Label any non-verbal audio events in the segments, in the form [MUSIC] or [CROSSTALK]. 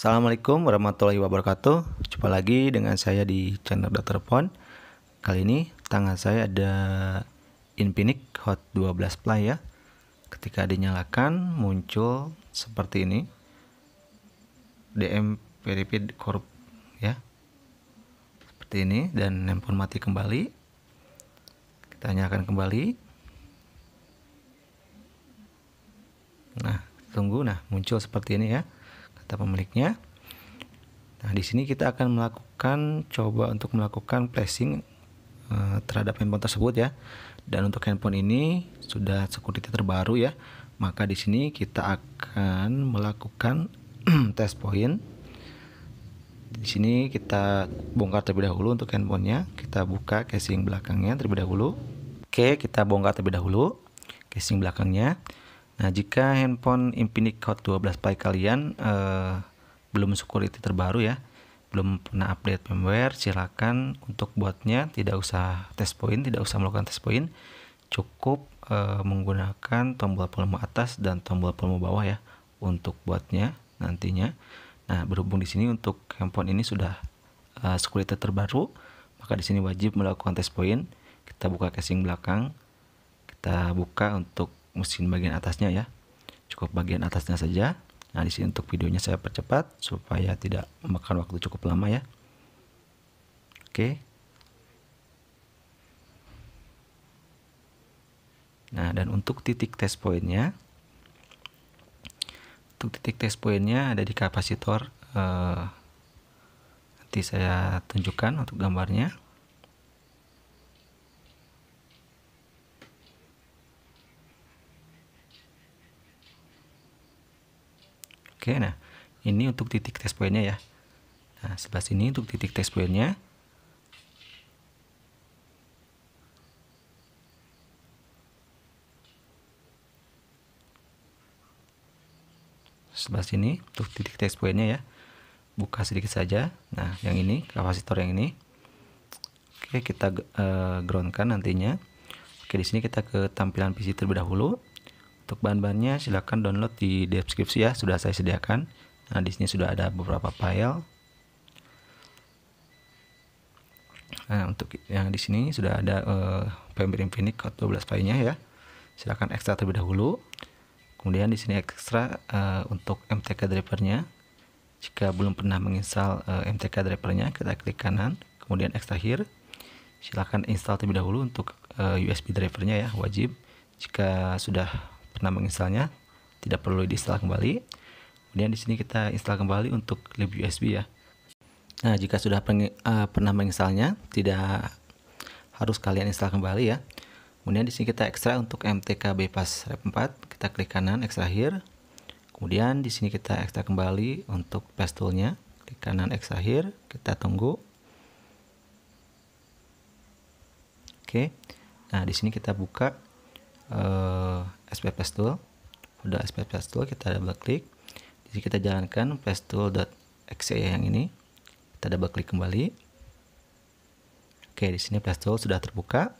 Assalamualaikum warahmatullahi wabarakatuh. Jumpa lagi dengan saya di channel Dr. Pon. Kali ini tangan saya ada Infinix Hot 12 Play ya. Ketika dinyalakan muncul seperti ini. DM PDP Corp ya. Seperti ini dan handphone mati kembali. Kita nyalakan kembali. Nah, tunggu nah muncul seperti ini ya data pemiliknya. Nah, di sini kita akan melakukan coba untuk melakukan flashing e, eh, terhadap handphone tersebut ya. Dan untuk handphone ini sudah security terbaru ya. Maka di sini kita akan melakukan [CLEARS THROAT] test point. Di sini kita bongkar terlebih dahulu untuk handphonenya. Kita buka casing belakangnya terlebih dahulu. Oke, kita bongkar terlebih dahulu casing belakangnya. Nah, jika handphone Infinix Hot 12 Play kalian eh, belum security terbaru ya, belum pernah update firmware, silakan untuk buatnya tidak usah test point, tidak usah melakukan test point, cukup eh, menggunakan tombol volume atas dan tombol volume bawah ya untuk buatnya nantinya. Nah, berhubung di sini untuk handphone ini sudah eh, security terbaru, maka di sini wajib melakukan test point. Kita buka casing belakang, kita buka untuk mesin bagian atasnya ya cukup bagian atasnya saja nah di sini untuk videonya saya percepat supaya tidak memakan waktu cukup lama ya oke nah dan untuk titik test pointnya untuk titik test pointnya ada di kapasitor eh, nanti saya tunjukkan untuk gambarnya Oke, nah ini untuk titik test pointnya ya. Nah, sebelah sini untuk titik test pointnya. Sebelah sini untuk titik test pointnya ya. Buka sedikit saja. Nah, yang ini kapasitor yang ini. Oke, kita uh, groundkan nantinya. Oke, di sini kita ke tampilan PC terlebih dahulu. Untuk bahan-bahannya silahkan download di deskripsi ya, sudah saya sediakan. Nah, di sini sudah ada beberapa file. Nah, untuk yang di sini sudah ada uh, Premiere Infinite 12 12 filenya ya. Silahkan ekstra terlebih dahulu. Kemudian di sini ekstra uh, untuk MTK drivernya. Jika belum pernah menginstal uh, eh, MTK drivernya, kita klik kanan, kemudian ekstra here silahkan install terlebih dahulu untuk uh, eh, USB drivernya ya wajib jika sudah pernah menginstalnya tidak perlu diinstal kembali kemudian di sini kita install kembali untuk lib USB ya nah jika sudah peng, uh, eh, pernah menginstalnya tidak harus kalian install kembali ya kemudian di sini kita ekstra untuk MTK bypass rep 4 kita klik kanan ekstra ekstrahir kemudian di sini kita ekstra kembali untuk pass toolnya klik kanan ekstra ekstrahir kita tunggu oke nah di sini kita buka uh, eh, SPP Tool udah SPP Tool kita double klik jadi kita jalankan .exe yang ini kita double klik kembali oke di sini Tool sudah terbuka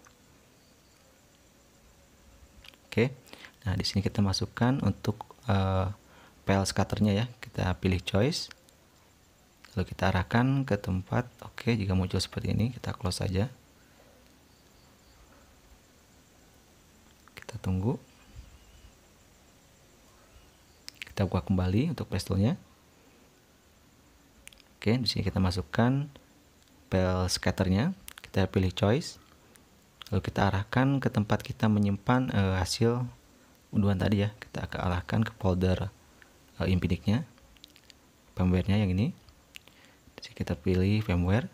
oke nah di sini kita masukkan untuk uh, file scatternya ya kita pilih choice lalu kita arahkan ke tempat oke jika muncul seperti ini kita close saja kita tunggu kita buka kembali untuk pistolnya oke di sini kita masukkan pel scatternya kita pilih choice lalu kita arahkan ke tempat kita menyimpan uh, hasil unduhan tadi ya kita akan arahkan ke folder uh, eh, impidiknya firmware yang ini di kita pilih firmware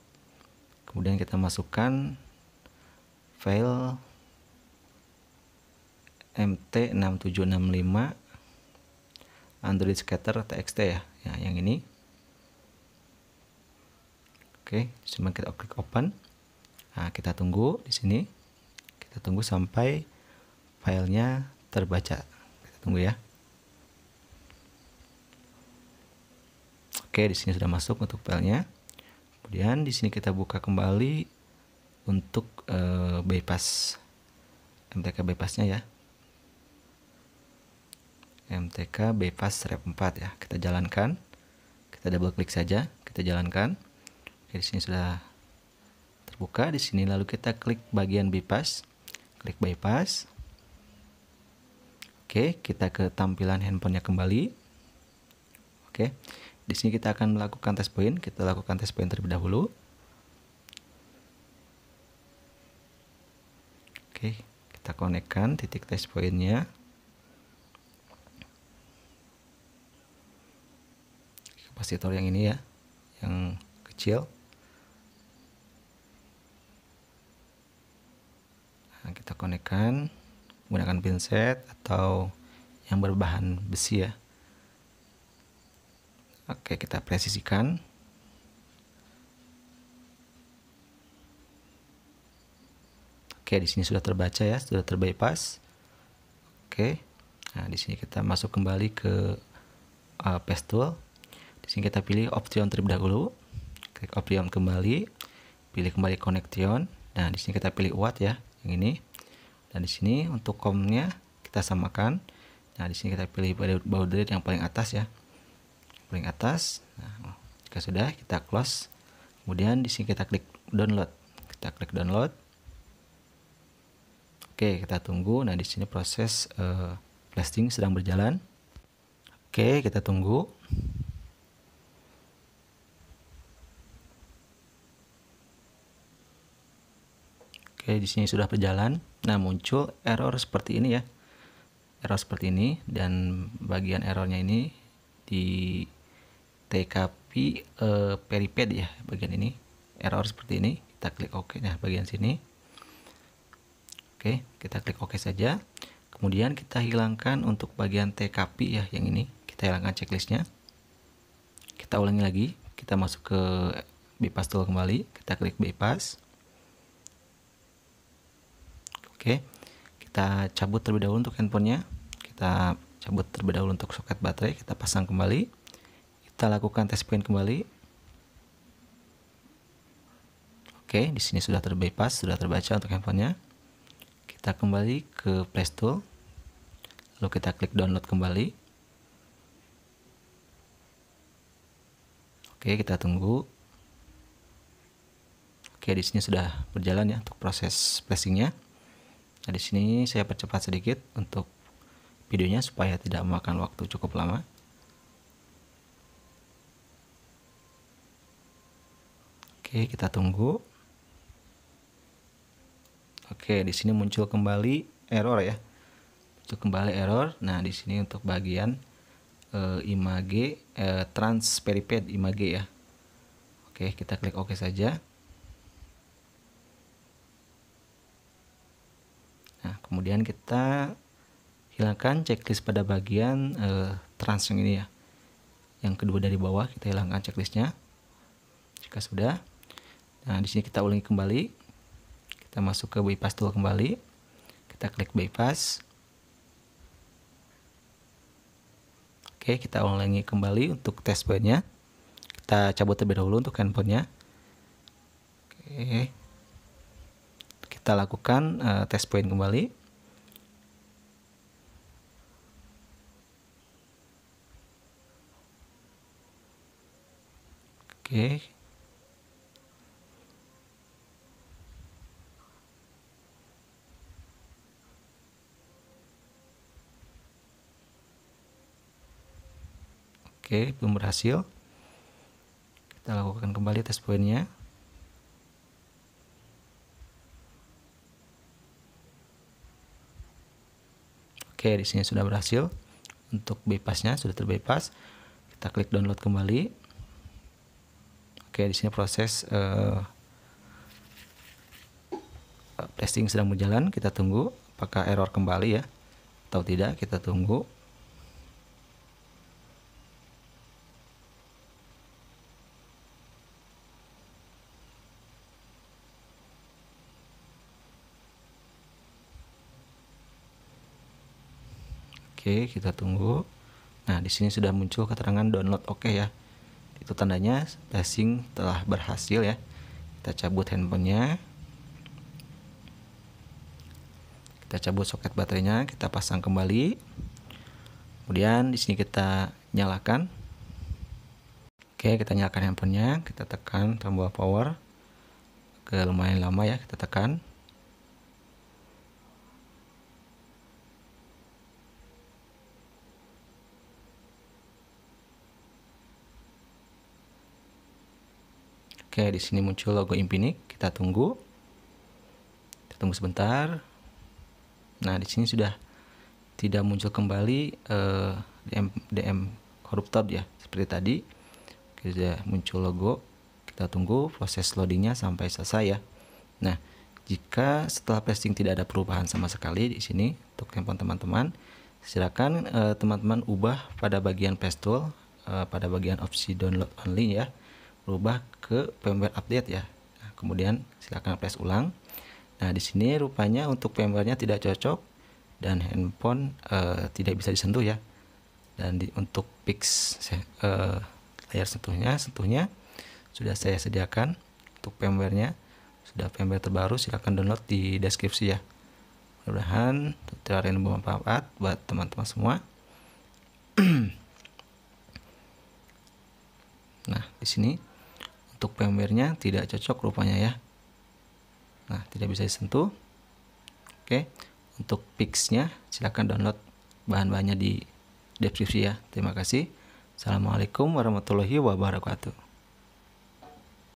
kemudian kita masukkan file MT6765 Android Scatter TXT ya, ya yang ini oke cuma kita klik open nah, kita tunggu di sini kita tunggu sampai filenya terbaca kita tunggu ya oke di sini sudah masuk untuk filenya kemudian di sini kita buka kembali untuk uh, bypass MTK bypassnya ya MTK bypass rep 4 ya. Kita jalankan. Kita double klik saja, kita jalankan. Oke, di sini sudah terbuka di sini lalu kita klik bagian bypass. Klik bypass. Oke, kita ke tampilan handphonenya kembali. Oke. Di sini kita akan melakukan tes point Kita lakukan tes point terlebih dahulu. Oke, kita konekkan titik tes pointnya kapasitor yang ini ya yang kecil nah, kita konekkan menggunakan pinset atau yang berbahan besi ya oke kita presisikan Oke, di sini sudah terbaca ya, sudah terbypass. Oke. Nah, di sini kita masuk kembali ke uh, paste tool di sini kita pilih option terlebih dahulu klik option kembali pilih kembali connection nah di sini kita pilih what ya yang ini dan di sini untuk comnya kita samakan nah di sini kita pilih boundary yang paling atas ya paling atas nah, jika sudah kita close kemudian di sini kita klik download kita klik download oke kita tunggu nah di sini proses uh, eh, blasting sedang berjalan oke kita tunggu Oke, di sini sudah berjalan. Nah, muncul error seperti ini ya. Error seperti ini dan bagian errornya ini di TKP eh, periped ya, bagian ini. Error seperti ini, kita klik OK. Nah, bagian sini. Oke, kita klik OK saja. Kemudian kita hilangkan untuk bagian TKP ya, yang ini. Kita hilangkan checklistnya. Kita ulangi lagi. Kita masuk ke bypass tool kembali. Kita klik bypass Oke, kita cabut terlebih dahulu untuk handphonenya. Kita cabut terlebih dahulu untuk soket baterai. Kita pasang kembali. Kita lakukan tes pin kembali. Oke, di sini sudah terbebas, sudah terbaca untuk handphonenya. Kita kembali ke Play Store. Lalu kita klik download kembali. Oke, kita tunggu. Oke, di sini sudah berjalan ya untuk proses flashingnya. nya Nah, di sini saya percepat sedikit untuk videonya supaya tidak memakan waktu cukup lama. Oke, kita tunggu. Oke, di sini muncul kembali error ya. Muncul kembali error. Nah, di sini untuk bagian e, image e, eh, transperiped image ya. Oke, kita klik OK saja. Nah, kemudian kita hilangkan checklist pada bagian eh, trans yang ini ya. Yang kedua dari bawah kita hilangkan checklistnya. Jika sudah, nah di sini kita ulangi kembali. Kita masuk ke bypass tool kembali. Kita klik bypass. Oke, kita ulangi kembali untuk test pointnya. Kita cabut terlebih dahulu untuk handphonenya. Oke kita lakukan uh, eh, test point kembali. Oke. Okay. Oke, okay, belum berhasil. Kita lakukan kembali tes poinnya. Oke, di sini sudah berhasil untuk bypassnya sudah terbebas. Kita klik download kembali. Oke, di sini proses uh, testing sedang berjalan. Kita tunggu apakah error kembali ya atau tidak. Kita tunggu. Oke, kita tunggu. Nah, di sini sudah muncul keterangan download oke okay ya. Itu tandanya flashing telah berhasil ya. Kita cabut handphonenya. Kita cabut soket baterainya, kita pasang kembali. Kemudian di sini kita nyalakan. Oke, kita nyalakan handphonenya, kita tekan tombol power. ke lumayan lama ya kita tekan. Oke, di sini muncul logo Infinix. Kita tunggu. Kita tunggu sebentar. Nah, di sini sudah tidak muncul kembali uh, eh, DM DM koruptor ya seperti tadi. Oke, sudah muncul logo. Kita tunggu proses loadingnya sampai selesai ya. Nah, jika setelah testing tidak ada perubahan sama sekali di sini untuk handphone teman-teman, silakan eh, teman-teman uh, ubah pada bagian press tool eh, pada bagian opsi download only ya rubah ke firmware update ya. Nah, kemudian silakan press ulang. Nah, di sini rupanya untuk firmware-nya tidak cocok dan handphone uh, tidak bisa disentuh ya. Dan di, untuk fix uh, layar sentuhnya, sentuhnya sudah saya sediakan untuk firmware-nya. Sudah firmware terbaru, silakan download di deskripsi ya. Mudah-mudahan tutorial ini bermanfaat buat teman-teman semua. [CLEARS THROAT] nah, di sini untuk firmware-nya tidak cocok rupanya ya nah tidak bisa disentuh oke untuk fix-nya silahkan download bahan-bahannya di deskripsi ya terima kasih Assalamualaikum warahmatullahi wabarakatuh